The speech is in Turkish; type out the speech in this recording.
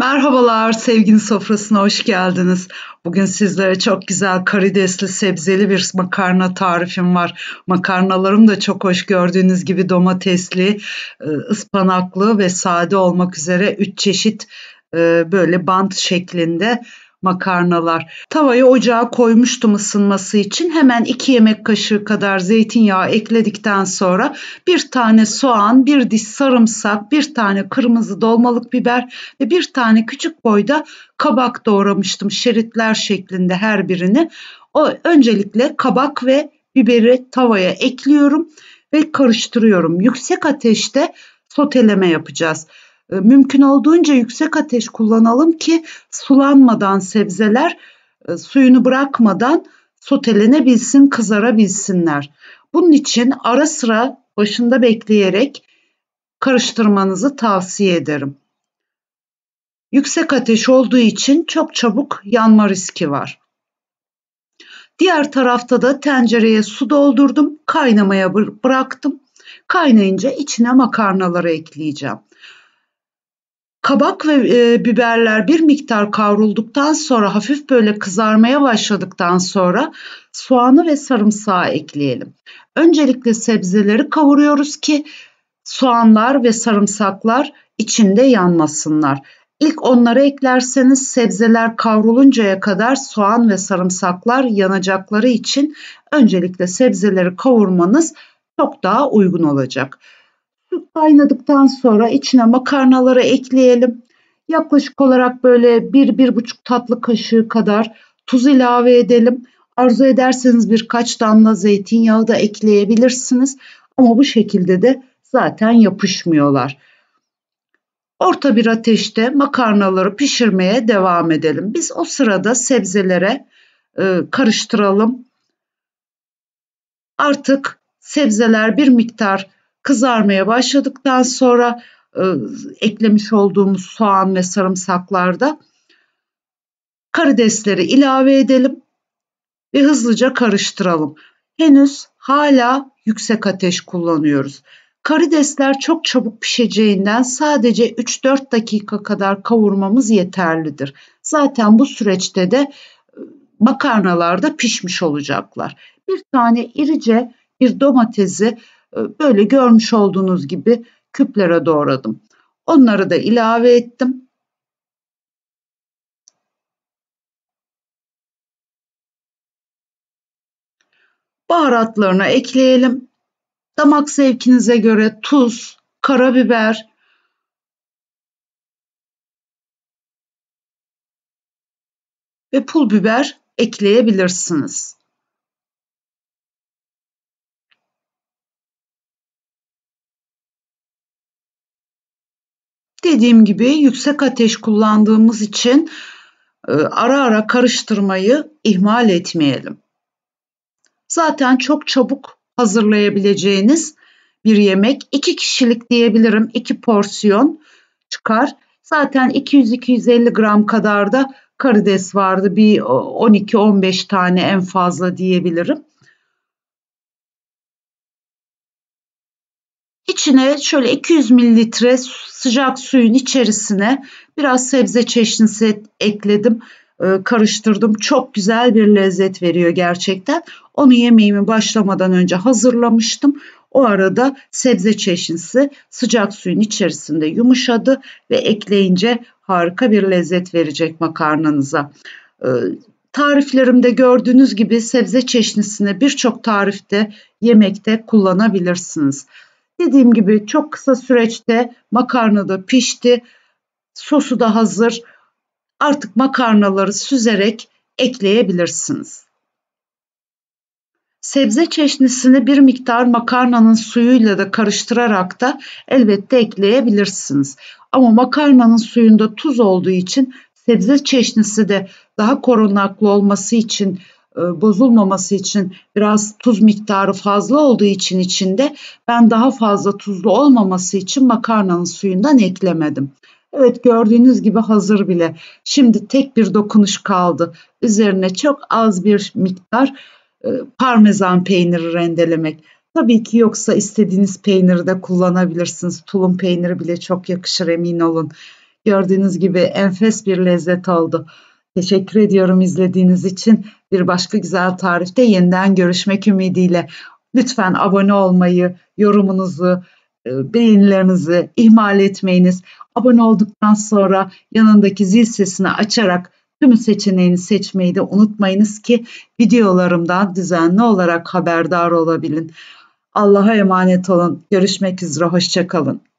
Merhabalar sevginin sofrasına hoş geldiniz. Bugün sizlere çok güzel karidesli sebzeli bir makarna tarifim var. Makarnalarım da çok hoş gördüğünüz gibi domatesli, e, ıspanaklı ve sade olmak üzere 3 çeşit e, böyle bant şeklinde makarnalar. Tavayı ocağa koymuştum ısınması için. Hemen iki yemek kaşığı kadar zeytinyağı ekledikten sonra bir tane soğan, bir diş sarımsak, bir tane kırmızı dolmalık biber ve bir tane küçük boyda kabak doğramıştım şeritler şeklinde her birini. O öncelikle kabak ve biberi tavaya ekliyorum ve karıştırıyorum. Yüksek ateşte soteleme yapacağız. E, mümkün olduğunca yüksek ateş kullanalım ki sulanmadan sebzeler e, suyunu bırakmadan sotelenebilsin, kızarabilsinler. Bunun için ara sıra başında bekleyerek karıştırmanızı tavsiye ederim. Yüksek ateş olduğu için çok çabuk yanma riski var. Diğer tarafta da tencereye su doldurdum, kaynamaya bıraktım. Kaynayınca içine makarnaları ekleyeceğim. Kabak ve e, biberler bir miktar kavrulduktan sonra hafif böyle kızarmaya başladıktan sonra soğanı ve sarımsağı ekleyelim. Öncelikle sebzeleri kavuruyoruz ki soğanlar ve sarımsaklar içinde yanmasınlar. İlk onları eklerseniz sebzeler kavruluncaya kadar soğan ve sarımsaklar yanacakları için öncelikle sebzeleri kavurmanız çok daha uygun olacak kaynadıktan sonra içine makarnaları ekleyelim. Yaklaşık olarak böyle 1-1,5 tatlı kaşığı kadar tuz ilave edelim. Arzu ederseniz birkaç damla zeytinyağı da ekleyebilirsiniz. Ama bu şekilde de zaten yapışmıyorlar. Orta bir ateşte makarnaları pişirmeye devam edelim. Biz o sırada sebzelere e, karıştıralım. Artık sebzeler bir miktar kızarmaya başladıktan sonra e, eklemiş olduğumuz soğan ve sarımsaklarda karidesleri ilave edelim ve hızlıca karıştıralım. Henüz hala yüksek ateş kullanıyoruz. Karidesler çok çabuk pişeceğinden sadece 3-4 dakika kadar kavurmamız yeterlidir. Zaten bu süreçte de e, makarnalarda pişmiş olacaklar. Bir tane irice bir domatesi ee, böyle görmüş olduğunuz gibi küplere doğradım. Onları da ilave ettim. Baharatlarını ekleyelim. Damak zevkinize göre tuz, karabiber, ve pul biber ekleyebilirsiniz. dediğim gibi yüksek ateş kullandığımız için e, ara ara karıştırmayı ihmal etmeyelim. Zaten çok çabuk hazırlayabileceğiniz bir yemek. iki kişilik diyebilirim. iki porsiyon çıkar. Zaten 200-250 gram kadar da karides vardı. Bir 12-15 e, tane en fazla diyebilirim. İçine şöyle 200 mililitre sıcak suyun içerisine biraz sebze çeşnisi ekledim ee, karıştırdım. Çok güzel bir lezzet veriyor gerçekten. Onu yemeğimi başlamadan önce hazırlamıştım. O arada sebze çeşnisi sıcak suyun içerisinde yumuşadı ve ekleyince harika bir lezzet verecek makarnanıza. Ee, tariflerimde gördüğünüz gibi sebze çeşnisini birçok tarifte yemekte kullanabilirsiniz. Dediğim gibi çok kısa süreçte makarna da pişti. Sosu da hazır. Artık makarnaları süzerek ekleyebilirsiniz. Sebze çeşnisini bir miktar makarnanın suyuyla da karıştırarak da elbette ekleyebilirsiniz. Ama makarnanın suyunda tuz olduğu için sebze çeşnisi de daha korunaklı olması için e, bozulmaması için biraz tuz miktarı fazla olduğu için içinde ben daha fazla tuzlu olmaması için makarnanın suyundan eklemedim. Evet gördüğünüz gibi hazır bile. Şimdi tek bir dokunuş kaldı. Üzerine çok az bir miktar e, parmesan peyniri rendelemek. Tabii ki yoksa istediğiniz peyniri de kullanabilirsiniz. Tulum peyniri bile çok yakışır emin olun. Gördüğünüz gibi enfes bir lezzet oldu. Teşekkür ediyorum izlediğiniz için. Bir başka güzel tarifte yeniden görüşmek ümidiyle. Lütfen abone olmayı, yorumunuzu, e, beğenilerinizi ihmal etmeyiniz. Abone olduktan sonra yanındaki zil sesini açarak tüm seçeneğini seçmeyi de unutmayınız ki videolarımdan düzenli olarak haberdar olabilin. Allah'a emanet olun. Görüşmek üzere. Hoşçakalın.